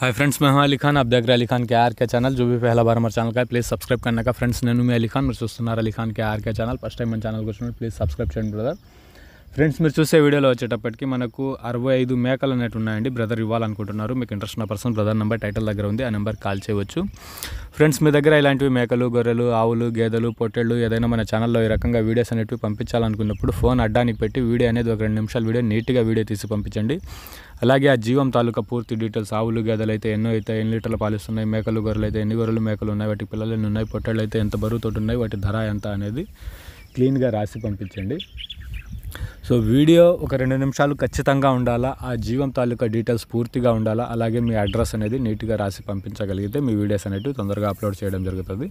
hi friends मैं हूं अली खान आप देख रहे हैं Ali Khan K R K channel जो भी पहला बार हमारे चैनल का है प्लीज़ सब्सक्राइब करने का फ्रेंड्स नैनू में अली खान मेरे सुनार Ali Khan K R K channel first time मेरे चैनल को सुन please subscribe channel brother friends మీరు చూసే వీడియోలో వచ్చేటప్పటికి మనకు అరవై ఐదు మేకలు అనేవి ఉన్నాయండి బ్రదర్ ఇవ్వాలనుకుంటున్నారు మీకు ఇంట్రెస్ట్ ఉన్న పర్సన్ బ్రదర్ నెంబర్ టైటిల్ దగ్గర ఉంది ఆ నెంబర్ కాల్ చేయవచ్చు ఫ్రెండ్స్ మీ దగ్గర ఇలాంటివి మేకలు గొర్రెలు ఆవులు గేదెలు పొట్టెళ్ళు ఏదైనా మన ఛానల్లో ఈ రకంగా వీడియోస్ అనేవి పంపించాలనుకున్నప్పుడు ఫోన్ అడ్డానికి పెట్టి వీడియో అనేది ఒక రెండు నిమిషాల వీడియో నీట్గా వీడియో తీసి పంపించండి అలాగే ఆ జీవం తాలూకా పూర్తి డీటెయిల్స్ ఆవులు గేదెలు అయితే ఎన్నో అయితే ఎన్ని లీటర్లు పాలిస్తున్నాయి మేకలు గొర్రెలు అయితే ఎన్ని గొర్రెలు మేకలు ఉన్నాయి వాటి పిల్లలు ఎన్ని ఉన్నాయి పొట్టేళ్ళు అయితే ఎంత బరువుతోటి ఉన్నాయి వాటి ధర ఎంత అనేది క్లీన్గా రాసి పంపించండి సో వీడియో ఒక రెండు నిమిషాలు ఖచ్చితంగా ఉండాలా ఆ జీవం తాలూకా డీటెయిల్స్ పూర్తిగా ఉండాలా అలాగే మీ అడ్రస్ అనేది నీట్గా రాసి పంపించగలిగితే మీ వీడియోస్ అనేవి తొందరగా అప్లోడ్ చేయడం జరుగుతుంది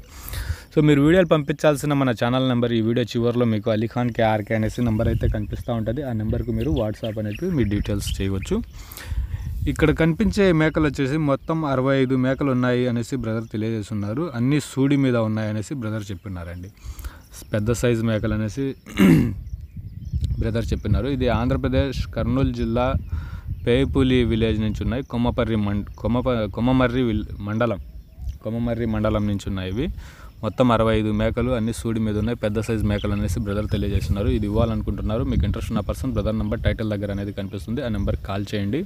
సో మీరు వీడియోలు పంపించాల్సిన మన ఛానల్ నెంబర్ ఈ వీడియో చివరిలో మీకు అలీఖాన్ కేఆర్కే అనేసి నెంబర్ అయితే కనిపిస్తూ ఉంటుంది ఆ నెంబర్కి మీరు వాట్సాప్ అనేది మీ డీటెయిల్స్ చేయవచ్చు ఇక్కడ కనిపించే మేకలు వచ్చేసి మొత్తం అరవై ఐదు మేకలు ఉన్నాయి అనేసి బ్రదర్ తెలియజేస్తున్నారు అన్నీ సూడి మీద ఉన్నాయి అనేసి బ్రదర్ చెప్పినారండి పెద్ద సైజు మేకలు అనేసి బ్రదర్ చెప్పినారు ఇది ఆంధ్రప్రదేశ్ కర్నూలు జిల్లా పేపులి విలేజ్ నుంచి ఉన్నాయి కొమ్మపర్రి మం కొమ్మప కొమ్మమర్రి మండలం కొమ్మమర్రి మండలం నుంచి ఉన్నాయి ఇవి మొత్తం అరవై ఐదు మేకలు అన్ని సూడి మీద ఉన్నాయి పెద్ద సైజ్ మేకలు అనేసి బ్రదర్ తెలియజేస్తున్నారు ఇది ఇవ్వాలనుకుంటున్నారు మీకు ఇంట్రెస్ట్ ఉన్న పర్సన్ బ్రదర్ నెంబర్ టైటిల్ దగ్గర అనేది కనిపిస్తుంది ఆ నెంబర్కి కాల్ చేయండి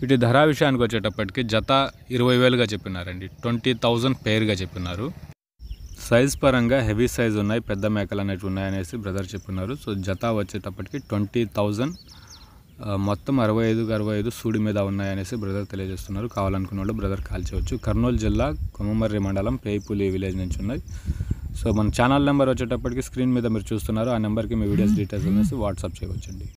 వీటి ధరా విషయానికి వచ్చేటప్పటికి జత ఇరవై వేలుగా చెప్పినారండి ట్వంటీ థౌజండ్ పేరుగా చెప్పినారు సైజ్ పరంగా హెవీ సైజ్ ఉన్నాయి పెద్ద మేకలు అనేవి ఉన్నాయనేసి బ్రదర్ చెప్పున్నారు సో జత వచ్చేటప్పటికి ట్వంటీ థౌజండ్ మొత్తం అరవై ఐదు అరవై ఐదు సూడి మీద ఉన్నాయనేసి బ్రదర్ తెలియజేస్తున్నారు కావాలనుకున్న వాళ్ళు బ్రదర్ కాల్ చేయవచ్చు కర్నూలు జిల్లా కొమ్మమర్రి మండలం పేపులి విలేజ్ నుంచి ఉన్నాయి సో మన ఛానల్ నెంబర్ వచ్చేటప్పటికి స్క్రీన్ మీద మీరు చూస్తున్నారు ఆ నెంబర్కి మీ వీడియోస్ డీటెయిల్స్ అనేసి వాట్సాప్ చేయవచ్చండి